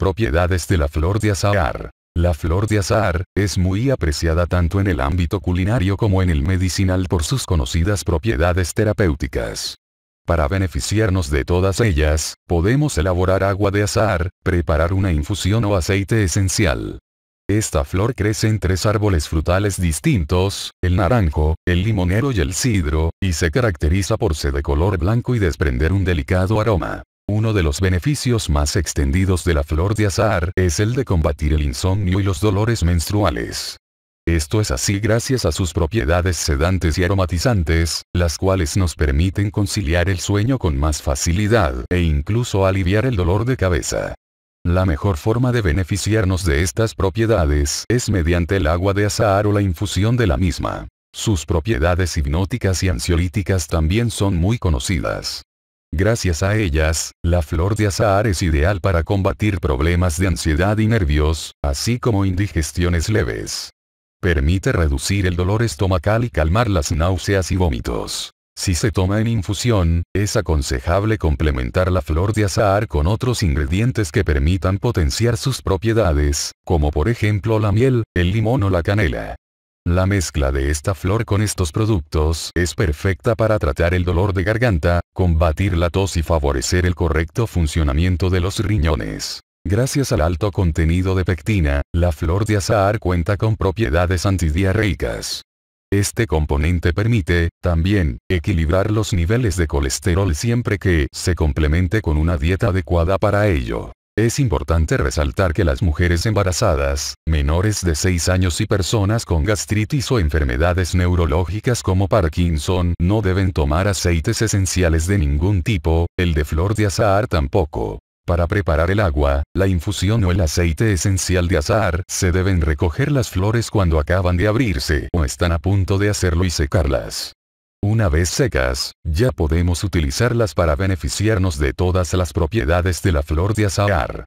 Propiedades de la flor de azahar. La flor de azahar, es muy apreciada tanto en el ámbito culinario como en el medicinal por sus conocidas propiedades terapéuticas. Para beneficiarnos de todas ellas, podemos elaborar agua de azahar, preparar una infusión o aceite esencial. Esta flor crece en tres árboles frutales distintos, el naranjo, el limonero y el sidro, y se caracteriza por ser de color blanco y desprender un delicado aroma. Uno de los beneficios más extendidos de la flor de azahar es el de combatir el insomnio y los dolores menstruales. Esto es así gracias a sus propiedades sedantes y aromatizantes, las cuales nos permiten conciliar el sueño con más facilidad e incluso aliviar el dolor de cabeza. La mejor forma de beneficiarnos de estas propiedades es mediante el agua de azahar o la infusión de la misma. Sus propiedades hipnóticas y ansiolíticas también son muy conocidas. Gracias a ellas, la flor de azahar es ideal para combatir problemas de ansiedad y nervios, así como indigestiones leves. Permite reducir el dolor estomacal y calmar las náuseas y vómitos. Si se toma en infusión, es aconsejable complementar la flor de azahar con otros ingredientes que permitan potenciar sus propiedades, como por ejemplo la miel, el limón o la canela. La mezcla de esta flor con estos productos es perfecta para tratar el dolor de garganta, combatir la tos y favorecer el correcto funcionamiento de los riñones. Gracias al alto contenido de pectina, la flor de azahar cuenta con propiedades antidiarreicas. Este componente permite, también, equilibrar los niveles de colesterol siempre que se complemente con una dieta adecuada para ello. Es importante resaltar que las mujeres embarazadas, menores de 6 años y personas con gastritis o enfermedades neurológicas como Parkinson no deben tomar aceites esenciales de ningún tipo, el de flor de azahar tampoco. Para preparar el agua, la infusión o el aceite esencial de azahar se deben recoger las flores cuando acaban de abrirse o están a punto de hacerlo y secarlas. Una vez secas, ya podemos utilizarlas para beneficiarnos de todas las propiedades de la flor de azahar.